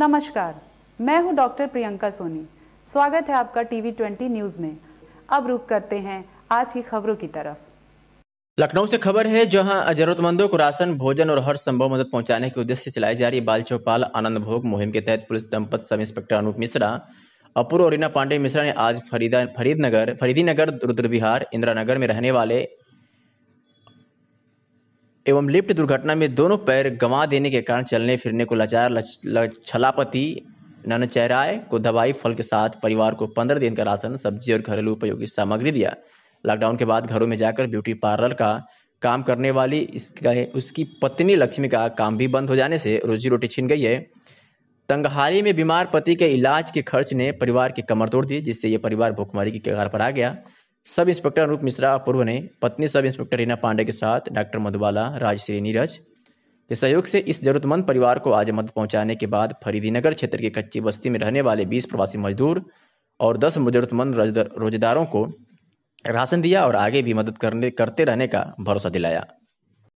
नमस्कार मैं हूं डॉक्टर प्रियंका सोनी स्वागत है आपका टीवी ट्वेंटी न्यूज में अब रुक करते हैं आज की खबरों की तरफ लखनऊ से खबर है जहां जरूरतमंदों को राशन भोजन और हर संभव मदद पहुंचाने के उद्देश्य से चलाई जा रही बाल चौपाल आनंद भोग मुहिम के तहत police दंपत sub inspector Anoop Mishra अपूर्व और रीना पांडे मिश्रा ने आज फरीदा फरीदनगर फरीदीनगर रुद्रविहार इंदिरा नगर में रहने वाले एवं लिफ्ट दुर्घटना में दोनों पैर गंवा देने के कारण चलने फिरने को लाचार छलापति ननचैराय को दवाई फल के साथ परिवार को पंद्रह दिन का राशन सब्जी और घरेलू उपयोगी सामग्री दिया लॉकडाउन के बाद घरों में जाकर ब्यूटी पार्लर का काम करने वाली इसका उसकी पत्नी लक्ष्मी का काम भी बंद हो जाने से रोजी रोटी छिन गई है तंगहाली में बीमार पति के इलाज के खर्च ने परिवार की कमर तोड़ दी जिससे यह परिवार भुखमरी की कगार पर आ गया सब इंस्पेक्टर अनूप मिश्रा पूर्व ने पत्नी सब इंस्पेक्टर रीना पांडे के साथ डॉक्टर मधुबाला राजश्री नीरज के सहयोग से इस जरूरतमंद परिवार को आज मदद पहुंचाने के बाद फरीदीनगर क्षेत्र की कच्ची बस्ती में रहने वाले 20 प्रवासी मजदूर और 10 जरूरतमंद रोजेदारों को राशन दिया और आगे भी मदद करने करते रहने का भरोसा दिलाया